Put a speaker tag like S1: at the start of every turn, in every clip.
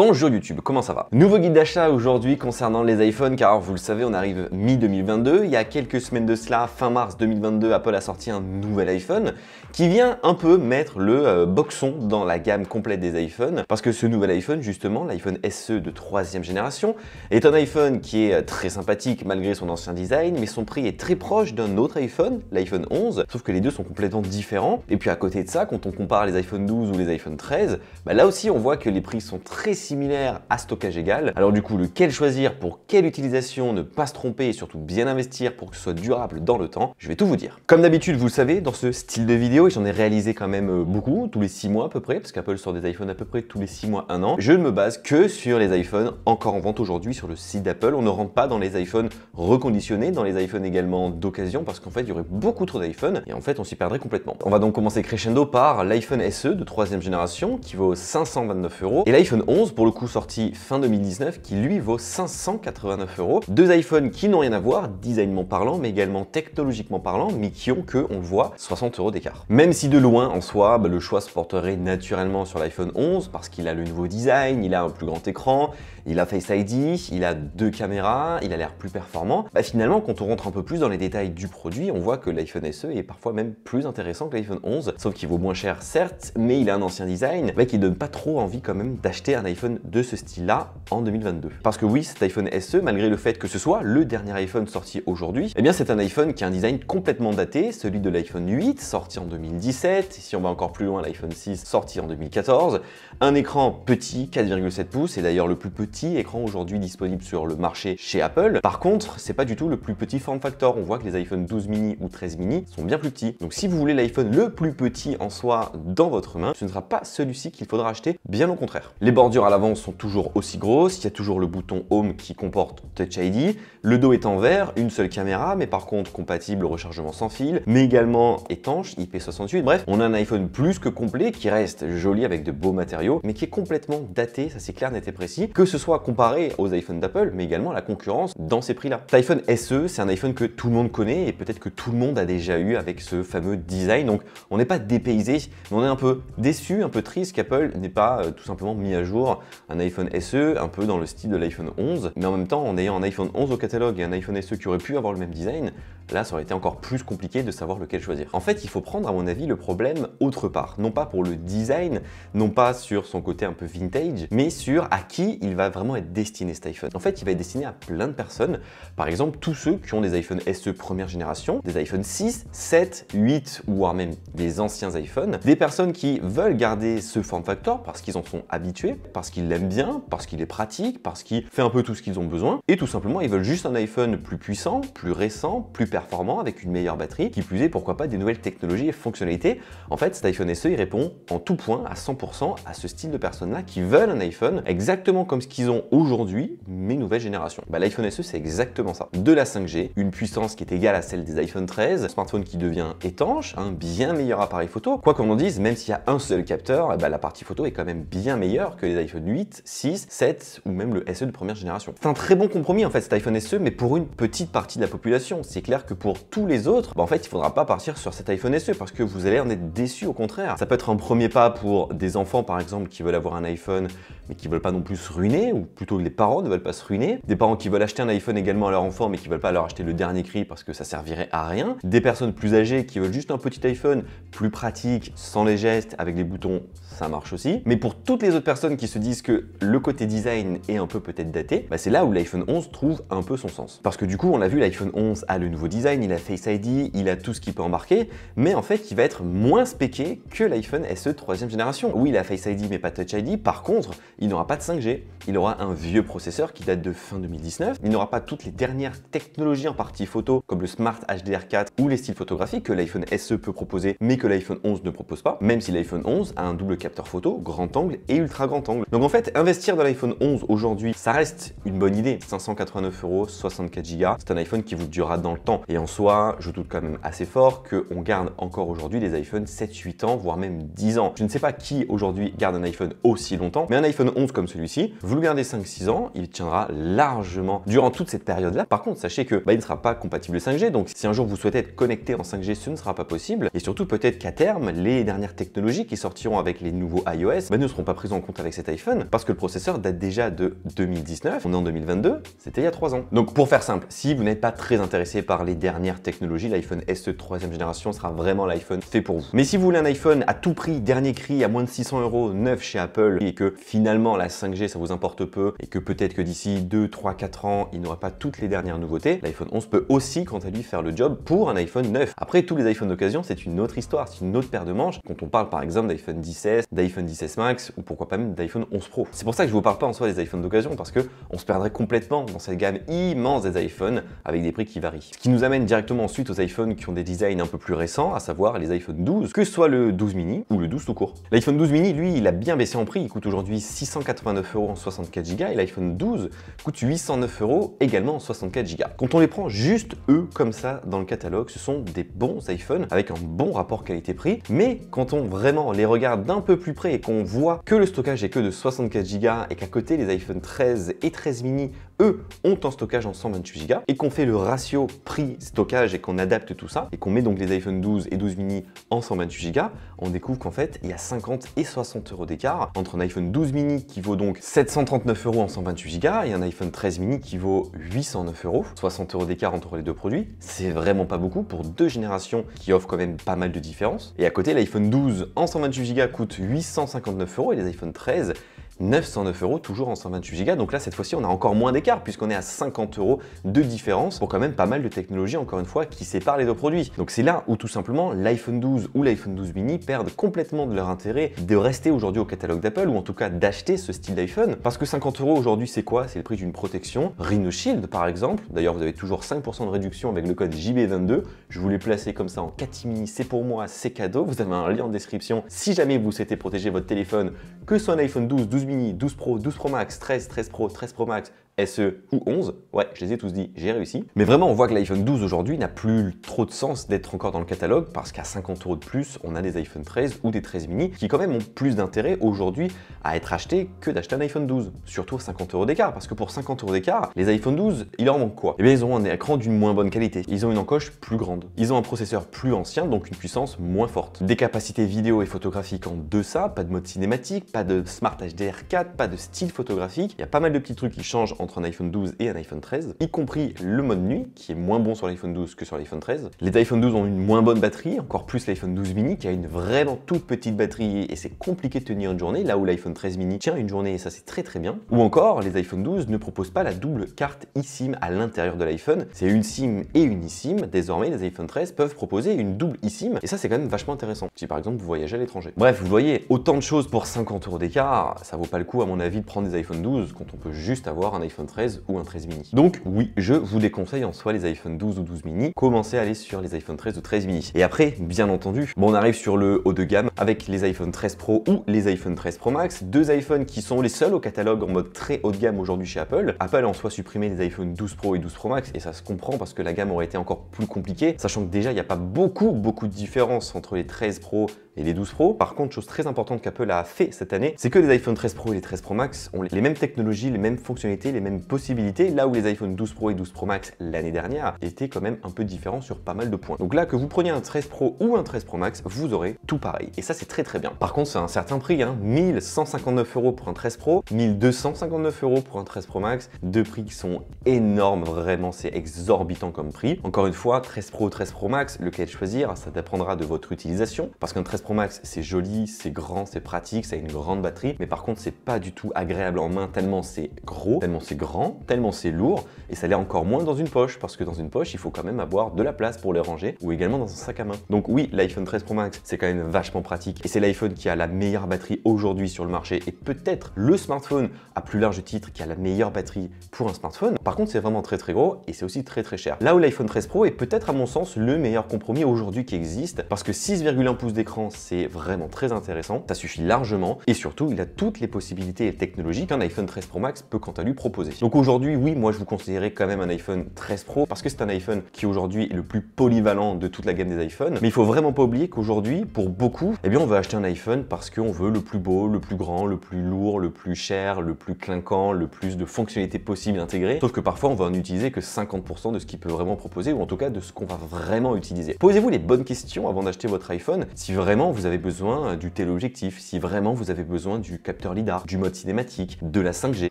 S1: Bonjour YouTube, comment ça va Nouveau guide d'achat aujourd'hui concernant les iPhones car vous le savez on arrive mi-2022, il y a quelques semaines de cela, fin mars 2022, Apple a sorti un nouvel iPhone qui vient un peu mettre le euh, boxon dans la gamme complète des iPhones parce que ce nouvel iPhone justement, l'iPhone SE de troisième génération, est un iPhone qui est euh, très sympathique malgré son ancien design mais son prix est très proche d'un autre iPhone, l'iPhone 11, sauf que les deux sont complètement différents et puis à côté de ça quand on compare les iPhone 12 ou les iPhone 13, bah là aussi on voit que les prix sont très Similaire à stockage égal. Alors du coup, lequel choisir pour quelle utilisation, ne pas se tromper et surtout bien investir pour que ce soit durable dans le temps, je vais tout vous dire. Comme d'habitude, vous le savez, dans ce style de vidéo, et j'en ai réalisé quand même euh, beaucoup, tous les six mois à peu près, parce qu'Apple sort des iPhones à peu près tous les six mois, un an, je ne me base que sur les iPhones encore en vente aujourd'hui sur le site d'Apple. On ne rentre pas dans les iPhones reconditionnés, dans les iPhones également d'occasion, parce qu'en fait, il y aurait beaucoup trop d'iPhones, et en fait, on s'y perdrait complètement. On va donc commencer crescendo par l'iPhone SE de troisième génération, qui vaut 529 euros, et l'iPhone 11 pour le coup sorti fin 2019, qui lui vaut 589 euros. Deux iPhones qui n'ont rien à voir, designment parlant, mais également technologiquement parlant, mais qui ont que, on le voit, 60 euros d'écart. Même si de loin, en soi, bah, le choix se porterait naturellement sur l'iPhone 11, parce qu'il a le nouveau design, il a un plus grand écran, il a Face ID, il a deux caméras, il a l'air plus performant, bah, finalement, quand on rentre un peu plus dans les détails du produit, on voit que l'iPhone SE est parfois même plus intéressant que l'iPhone 11, sauf qu'il vaut moins cher, certes, mais il a un ancien design, bah, qui donne pas trop envie quand même d'acheter un iPhone de ce style-là en 2022. Parce que oui, cet iPhone SE, malgré le fait que ce soit le dernier iPhone sorti aujourd'hui, et eh bien c'est un iPhone qui a un design complètement daté, celui de l'iPhone 8 sorti en 2017, si on va encore plus loin l'iPhone 6 sorti en 2014, un écran petit 4,7 pouces et d'ailleurs le plus petit écran aujourd'hui disponible sur le marché chez Apple. Par contre, c'est pas du tout le plus petit form factor. On voit que les iPhone 12 mini ou 13 mini sont bien plus petits. Donc si vous voulez l'iPhone le plus petit en soi dans votre main, ce ne sera pas celui-ci qu'il faudra acheter, bien au contraire. Les bordures l'avance l'avant sont toujours aussi grosses, il y a toujours le bouton Home qui comporte Touch ID, le dos est en verre, une seule caméra, mais par contre compatible au rechargement sans fil, mais également étanche, IP68, bref, on a un iPhone plus que complet qui reste joli avec de beaux matériaux, mais qui est complètement daté, ça c'est clair, et précis, que ce soit comparé aux iPhones d'Apple, mais également à la concurrence dans ces prix-là. L'iPhone SE, c'est un iPhone que tout le monde connaît et peut-être que tout le monde a déjà eu avec ce fameux design, donc on n'est pas dépaysé, mais on est un peu déçu, un peu triste qu'Apple n'ait pas euh, tout simplement mis à jour un iPhone SE un peu dans le style de l'iPhone 11, mais en même temps en ayant un iPhone 11 au catalogue et un iPhone SE qui aurait pu avoir le même design, Là, ça aurait été encore plus compliqué de savoir lequel choisir. En fait, il faut prendre, à mon avis, le problème autre part. Non pas pour le design, non pas sur son côté un peu vintage, mais sur à qui il va vraiment être destiné cet iPhone. En fait, il va être destiné à plein de personnes. Par exemple, tous ceux qui ont des iPhone SE première génération, des iPhone 6, 7, 8, ou voire même des anciens iPhones. Des personnes qui veulent garder ce form factor parce qu'ils en sont habitués, parce qu'ils l'aiment bien, parce qu'il est pratique, parce qu'il fait un peu tout ce qu'ils ont besoin. Et tout simplement, ils veulent juste un iPhone plus puissant, plus récent, plus performant performant avec une meilleure batterie, qui plus est pourquoi pas des nouvelles technologies et fonctionnalités. En fait, cet iPhone SE, il répond en tout point à 100% à ce style de personnes-là qui veulent un iPhone exactement comme ce qu'ils ont aujourd'hui, mais nouvelle génération. Bah, L'iPhone SE, c'est exactement ça. De la 5G, une puissance qui est égale à celle des iPhone 13, smartphone qui devient étanche, un bien meilleur appareil photo. Quoi qu'on en dise, même s'il y a un seul capteur, eh bah, la partie photo est quand même bien meilleure que les iPhone 8, 6, 7 ou même le SE de première génération. C'est un très bon compromis en fait cet iPhone SE, mais pour une petite partie de la population. C'est clair que pour tous les autres, bah, en fait, il faudra pas partir sur cet iPhone SE parce que vous allez en être déçu au contraire. Ça peut être un premier pas pour des enfants, par exemple, qui veulent avoir un iPhone mais qui ne veulent pas non plus se ruiner, ou plutôt les parents ne veulent pas se ruiner. Des parents qui veulent acheter un iPhone également à leur enfant, mais qui ne veulent pas leur acheter le dernier cri parce que ça servirait à rien. Des personnes plus âgées qui veulent juste un petit iPhone plus pratique, sans les gestes, avec des boutons, ça marche aussi. Mais pour toutes les autres personnes qui se disent que le côté design est un peu peut-être daté, bah, c'est là où l'iPhone 11 trouve un peu son sens. Parce que du coup, on l'a vu, l'iPhone 11 a le nouveau design, il a Face ID, il a tout ce qui peut embarquer, mais en fait, il va être moins spéqué que l'iPhone SE 3 génération. Oui, il a Face ID mais pas Touch ID. Par contre, il n'aura pas de 5G, il aura un vieux processeur qui date de fin 2019. Il n'aura pas toutes les dernières technologies en partie photo, comme le Smart HDR4 ou les styles photographiques que l'iPhone SE peut proposer, mais que l'iPhone 11 ne propose pas, même si l'iPhone 11 a un double capteur photo, grand angle et ultra grand angle. Donc en fait, investir dans l'iPhone 11 aujourd'hui, ça reste une bonne idée. 589 euros, 64 Go, c'est un iPhone qui vous durera dans le temps. Et en soi, je doute quand même assez fort qu'on garde encore aujourd'hui des iPhones 7, 8 ans, voire même 10 ans. Je ne sais pas qui aujourd'hui garde un iPhone aussi longtemps, mais un iPhone 11 comme celui-ci, vous le gardez 5-6 ans, il tiendra largement durant toute cette période-là. Par contre, sachez que bah, il ne sera pas compatible 5G, donc si un jour vous souhaitez être connecté en 5G, ce ne sera pas possible. Et surtout, peut-être qu'à terme, les dernières technologies qui sortiront avec les nouveaux iOS bah, ne seront pas prises en compte avec cet iPhone parce que le processeur date déjà de 2019. On est en 2022, c'était il y a 3 ans. Donc pour faire simple, si vous n'êtes pas très intéressé par les dernières technologies, l'iPhone SE 3ème génération sera vraiment l'iPhone fait pour vous. Mais si vous voulez un iPhone à tout prix, dernier cri, à moins de 600 euros, neuf chez Apple, et que finalement la 5G ça vous importe peu et que peut-être que d'ici 2, 3, 4 ans, il n'aura pas toutes les dernières nouveautés, l'iPhone 11 peut aussi, quant à lui, faire le job pour un iPhone 9. Après, tous les iPhones d'occasion, c'est une autre histoire, c'est une autre paire de manches quand on parle par exemple d'iPhone 16 d'iPhone 10 Max ou pourquoi pas même d'iPhone 11 Pro. C'est pour ça que je vous parle pas en soi des iPhones d'occasion parce que on se perdrait complètement dans cette gamme immense des iPhones avec des prix qui varient. Ce qui nous amène directement ensuite aux iPhones qui ont des designs un peu plus récents, à savoir les iPhone 12, que ce soit le 12 mini ou le 12 tout court. L'iPhone 12 mini, lui, il a bien baissé en prix, il coûte aujourd'hui 689 euros en 64 Go et l'iPhone 12 coûte 809 euros également en 64 Go. Quand on les prend juste eux comme ça dans le catalogue, ce sont des bons iPhones avec un bon rapport qualité-prix. Mais quand on vraiment les regarde d'un peu plus près et qu'on voit que le stockage est que de 64 Go et qu'à côté les iPhone 13 et 13 mini eux, ont un stockage en 128 Go et qu'on fait le ratio prix-stockage et qu'on adapte tout ça et qu'on met donc les iPhone 12 et 12 mini en 128 Go, on découvre qu'en fait, il y a 50 et 60 euros d'écart entre un iPhone 12 mini qui vaut donc 739 euros en 128 Go et un iPhone 13 mini qui vaut 809 euros. 60 euros d'écart entre les deux produits, c'est vraiment pas beaucoup pour deux générations qui offrent quand même pas mal de différences. Et à côté, l'iPhone 12 en 128 Go coûte 859 euros et les iPhone 13 909 euros, toujours en 128 Go. Donc là, cette fois-ci, on a encore moins d'écart puisqu'on est à 50 euros de différence pour quand même pas mal de technologies, encore une fois, qui séparent les deux produits. Donc c'est là où tout simplement l'iPhone 12 ou l'iPhone 12 mini perdent complètement de leur intérêt de rester aujourd'hui au catalogue d'Apple ou en tout cas d'acheter ce style d'iPhone. Parce que 50 euros aujourd'hui, c'est quoi C'est le prix d'une protection. Rhino Shield, par exemple. D'ailleurs, vous avez toujours 5% de réduction avec le code JB22. Je vous l'ai placé comme ça en catimini. C'est pour moi, c'est cadeau. Vous avez un lien en description si jamais vous souhaitez protéger votre téléphone, que soit un iPhone 12, 12 12 Pro, 12 Pro Max, 13, 13 Pro, 13 Pro Max, SE ou 11. Ouais, je les ai tous dit, j'ai réussi. Mais vraiment, on voit que l'iPhone 12 aujourd'hui n'a plus trop de sens d'être encore dans le catalogue parce qu'à 50 euros de plus, on a des iPhone 13 ou des 13 mini qui quand même ont plus d'intérêt aujourd'hui à être achetés que d'acheter un iPhone 12. Surtout à 50 euros d'écart parce que pour 50 euros d'écart, les iPhone 12, il leur manque quoi Eh bien, ils ont un écran d'une moins bonne qualité. Ils ont une encoche plus grande. Ils ont un processeur plus ancien, donc une puissance moins forte. Des capacités vidéo et photographiques en deçà, pas de mode cinématique, pas de Smart HDR4, pas de style photographique. Il y a pas mal de petits trucs qui changent en un iPhone 12 et un iPhone 13, y compris le mode nuit, qui est moins bon sur l'iPhone 12 que sur l'iPhone 13. Les iPhone 12 ont une moins bonne batterie, encore plus l'iPhone 12 mini, qui a une vraiment toute petite batterie et c'est compliqué de tenir une journée, là où l'iPhone 13 mini tient une journée et ça c'est très très bien. Ou encore, les iPhone 12 ne proposent pas la double carte eSIM à l'intérieur de l'iPhone, c'est une SIM et une eSIM. Désormais, les iPhone 13 peuvent proposer une double eSIM et ça c'est quand même vachement intéressant, si par exemple vous voyagez à l'étranger. Bref, vous voyez, autant de choses pour 50 euros d'écart, ça vaut pas le coup à mon avis de prendre des iPhone 12 quand on peut juste avoir un iPhone 13 ou un 13 mini. Donc oui, je vous déconseille en soit les iPhone 12 ou 12 mini, commencez à aller sur les iPhone 13 ou 13 mini. Et après, bien entendu, on arrive sur le haut de gamme avec les iPhone 13 Pro ou les iPhone 13 Pro Max, deux iPhones qui sont les seuls au catalogue en mode très haut de gamme aujourd'hui chez Apple. Apple a en soit supprimé les iPhone 12 Pro et 12 Pro Max et ça se comprend parce que la gamme aurait été encore plus compliquée, sachant que déjà il n'y a pas beaucoup, beaucoup de différence entre les 13 Pro et les 12 Pro. Par contre, chose très importante qu'Apple a fait cette année, c'est que les iPhone 13 Pro et les 13 Pro Max ont les mêmes technologies, les mêmes fonctionnalités, les mêmes possibilités, là où les iPhone 12 Pro et 12 Pro Max l'année dernière étaient quand même un peu différents sur pas mal de points. Donc là, que vous preniez un 13 Pro ou un 13 Pro Max, vous aurez tout pareil. Et ça, c'est très très bien. Par contre, c'est un certain prix, 1159 hein. euros pour un 13 Pro, 1259 euros pour un 13 Pro Max, deux prix qui sont énormes, vraiment, c'est exorbitant comme prix. Encore une fois, 13 Pro, 13 Pro Max, lequel choisir, ça dépendra de votre utilisation, parce qu'un 13 Pro Max, c'est joli, c'est grand, c'est pratique, ça a une grande batterie, mais par contre, c'est pas du tout agréable en main, tellement c'est gros, tellement c'est grand, tellement c'est lourd, et ça l'est encore moins dans une poche, parce que dans une poche, il faut quand même avoir de la place pour les ranger, ou également dans un sac à main. Donc oui, l'iPhone 13 Pro Max, c'est quand même vachement pratique, et c'est l'iPhone qui a la meilleure batterie aujourd'hui sur le marché, et peut-être le smartphone à plus large titre qui a la meilleure batterie pour un smartphone. Par contre, c'est vraiment très très gros, et c'est aussi très très cher. Là où l'iPhone 13 Pro est peut-être à mon sens le meilleur compromis aujourd'hui qui existe, parce que 6,1 pouces d'écran, c'est vraiment très intéressant, ça suffit largement, et surtout, il a toutes les possibilités technologiques qu'un iPhone 13 Pro Max peut quant à lui proposer donc aujourd'hui, oui, moi je vous conseillerais quand même un iPhone 13 Pro parce que c'est un iPhone qui aujourd'hui est le plus polyvalent de toute la gamme des iPhones. Mais il faut vraiment pas oublier qu'aujourd'hui, pour beaucoup, eh bien on veut acheter un iPhone parce qu'on veut le plus beau, le plus grand, le plus lourd, le plus cher, le plus clinquant, le plus de fonctionnalités possibles intégrées. Sauf que parfois on va en utiliser que 50% de ce qu'il peut vraiment proposer ou en tout cas de ce qu'on va vraiment utiliser. Posez-vous les bonnes questions avant d'acheter votre iPhone si vraiment vous avez besoin du téléobjectif, si vraiment vous avez besoin du capteur LIDAR, du mode cinématique, de la 5G,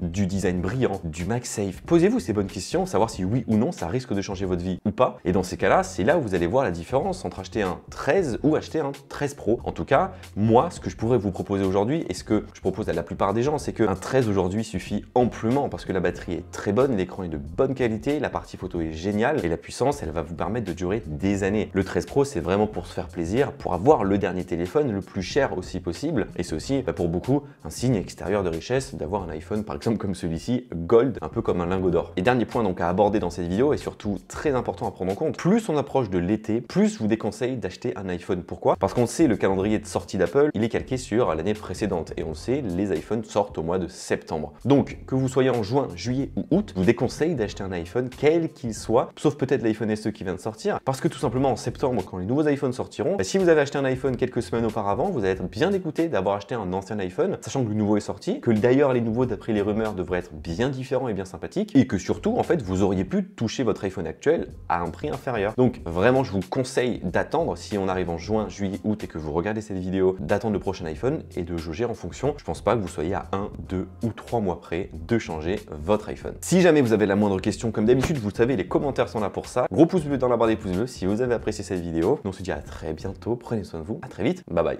S1: du design brillant, du du MagSafe Posez-vous ces bonnes questions, savoir si oui ou non ça risque de changer votre vie ou pas. Et dans ces cas-là, c'est là où vous allez voir la différence entre acheter un 13 ou acheter un 13 Pro. En tout cas, moi, ce que je pourrais vous proposer aujourd'hui et ce que je propose à la plupart des gens, c'est qu'un 13 aujourd'hui suffit amplement parce que la batterie est très bonne, l'écran est de bonne qualité, la partie photo est géniale et la puissance, elle va vous permettre de durer des années. Le 13 Pro, c'est vraiment pour se faire plaisir, pour avoir le dernier téléphone le plus cher aussi possible. Et c'est aussi, bah, pour beaucoup, un signe extérieur de richesse d'avoir un iPhone, par exemple, comme celui-ci, gold, un peu comme un lingot d'or. Et dernier point donc à aborder dans cette vidéo, et surtout très important à prendre en compte, plus on approche de l'été, plus je vous déconseille d'acheter un iPhone. Pourquoi Parce qu'on sait le calendrier de sortie d'Apple, il est calqué sur l'année précédente, et on sait les iPhones sortent au mois de septembre. Donc que vous soyez en juin, juillet ou août, je vous déconseille d'acheter un iPhone quel qu'il soit, sauf peut-être l'iPhone SE qui vient de sortir, parce que tout simplement en septembre, quand les nouveaux iPhones sortiront, bah, si vous avez acheté un iPhone quelques semaines auparavant, vous allez être bien écouté d'avoir acheté un ancien iPhone, sachant que le nouveau est sorti, que d'ailleurs les nouveaux, d'après les rumeurs, devraient être bien différent et bien sympathique, et que surtout, en fait, vous auriez pu toucher votre iPhone actuel à un prix inférieur. Donc vraiment, je vous conseille d'attendre, si on arrive en juin, juillet, août, et que vous regardez cette vidéo, d'attendre le prochain iPhone et de jauger en fonction. Je pense pas que vous soyez à 1, 2 ou trois mois près de changer votre iPhone. Si jamais vous avez la moindre question, comme d'habitude, vous savez, les commentaires sont là pour ça. Gros pouce bleu dans la barre des pouces bleus si vous avez apprécié cette vidéo. On se dit à très bientôt, prenez soin de vous, à très vite, bye bye.